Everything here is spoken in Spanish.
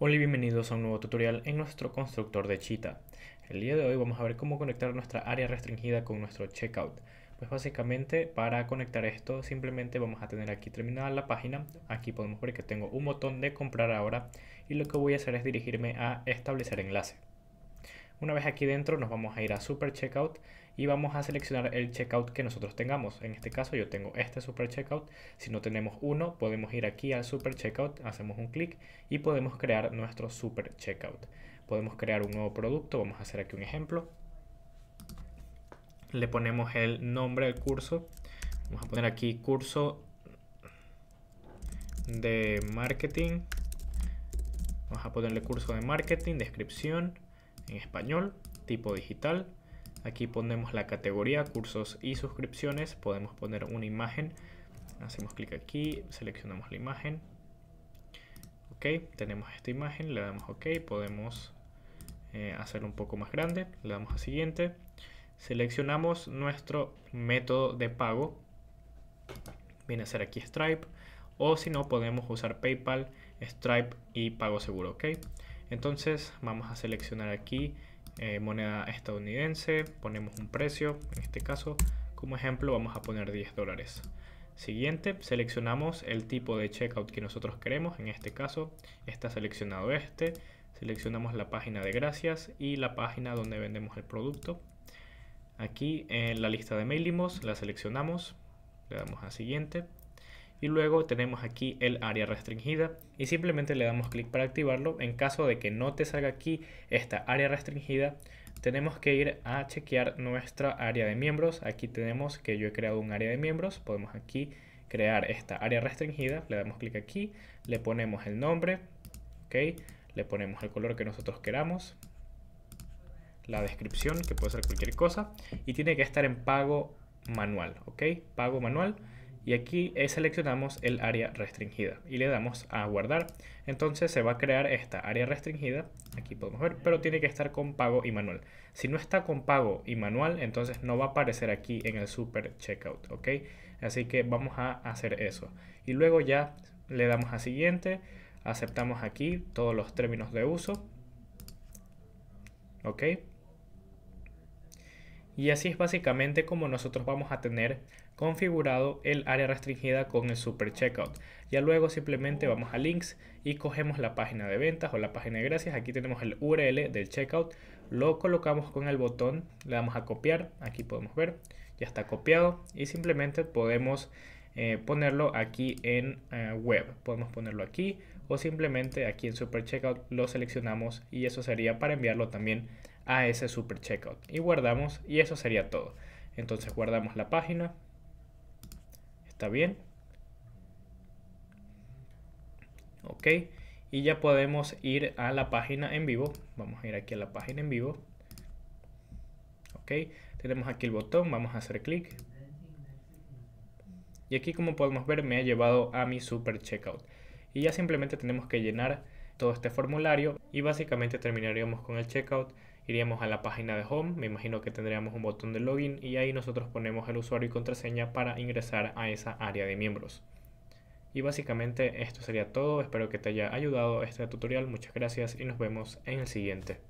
Hola y bienvenidos a un nuevo tutorial en nuestro constructor de Cheetah. El día de hoy vamos a ver cómo conectar nuestra área restringida con nuestro checkout. Pues básicamente para conectar esto simplemente vamos a tener aquí terminada la página. Aquí podemos ver que tengo un botón de comprar ahora y lo que voy a hacer es dirigirme a establecer enlace. Una vez aquí dentro nos vamos a ir a Super Checkout y vamos a seleccionar el checkout que nosotros tengamos. En este caso yo tengo este Super Checkout. Si no tenemos uno, podemos ir aquí al Super Checkout, hacemos un clic y podemos crear nuestro Super Checkout. Podemos crear un nuevo producto, vamos a hacer aquí un ejemplo. Le ponemos el nombre del curso. Vamos a poner aquí curso de marketing. Vamos a ponerle curso de marketing, descripción en español, tipo digital. Aquí ponemos la categoría cursos y suscripciones. Podemos poner una imagen. Hacemos clic aquí, seleccionamos la imagen. Ok, tenemos esta imagen, le damos OK, podemos eh, hacerlo un poco más grande. Le damos a siguiente. Seleccionamos nuestro método de pago. Viene a ser aquí Stripe. O si no, podemos usar PayPal, Stripe y Pago Seguro. ok entonces vamos a seleccionar aquí eh, moneda estadounidense, ponemos un precio, en este caso como ejemplo vamos a poner 10 dólares. Siguiente, seleccionamos el tipo de checkout que nosotros queremos, en este caso está seleccionado este, seleccionamos la página de gracias y la página donde vendemos el producto. Aquí en la lista de mailimos la seleccionamos, le damos a siguiente, y luego tenemos aquí el área restringida y simplemente le damos clic para activarlo. En caso de que no te salga aquí esta área restringida, tenemos que ir a chequear nuestra área de miembros. Aquí tenemos que yo he creado un área de miembros, podemos aquí crear esta área restringida, le damos clic aquí, le ponemos el nombre, Ok. le ponemos el color que nosotros queramos, la descripción, que puede ser cualquier cosa, y tiene que estar en pago manual, ¿ok? Pago manual y aquí seleccionamos el área restringida y le damos a guardar. Entonces se va a crear esta área restringida, aquí podemos ver, pero tiene que estar con pago y manual. Si no está con pago y manual, entonces no va a aparecer aquí en el super checkout, ¿ok? Así que vamos a hacer eso. Y luego ya le damos a siguiente, aceptamos aquí todos los términos de uso, ¿ok? Y así es básicamente como nosotros vamos a tener configurado el área restringida con el super checkout. Ya luego simplemente vamos a links y cogemos la página de ventas o la página de gracias. Aquí tenemos el URL del checkout. Lo colocamos con el botón, le damos a copiar. Aquí podemos ver, ya está copiado y simplemente podemos eh, ponerlo aquí en eh, web. Podemos ponerlo aquí o simplemente aquí en super checkout lo seleccionamos y eso sería para enviarlo también a ese super checkout y guardamos y eso sería todo entonces guardamos la página está bien ok y ya podemos ir a la página en vivo vamos a ir aquí a la página en vivo ok tenemos aquí el botón vamos a hacer clic y aquí como podemos ver me ha llevado a mi super checkout y ya simplemente tenemos que llenar todo este formulario y básicamente terminaríamos con el checkout iríamos a la página de home, me imagino que tendríamos un botón de login y ahí nosotros ponemos el usuario y contraseña para ingresar a esa área de miembros. Y básicamente esto sería todo, espero que te haya ayudado este tutorial, muchas gracias y nos vemos en el siguiente.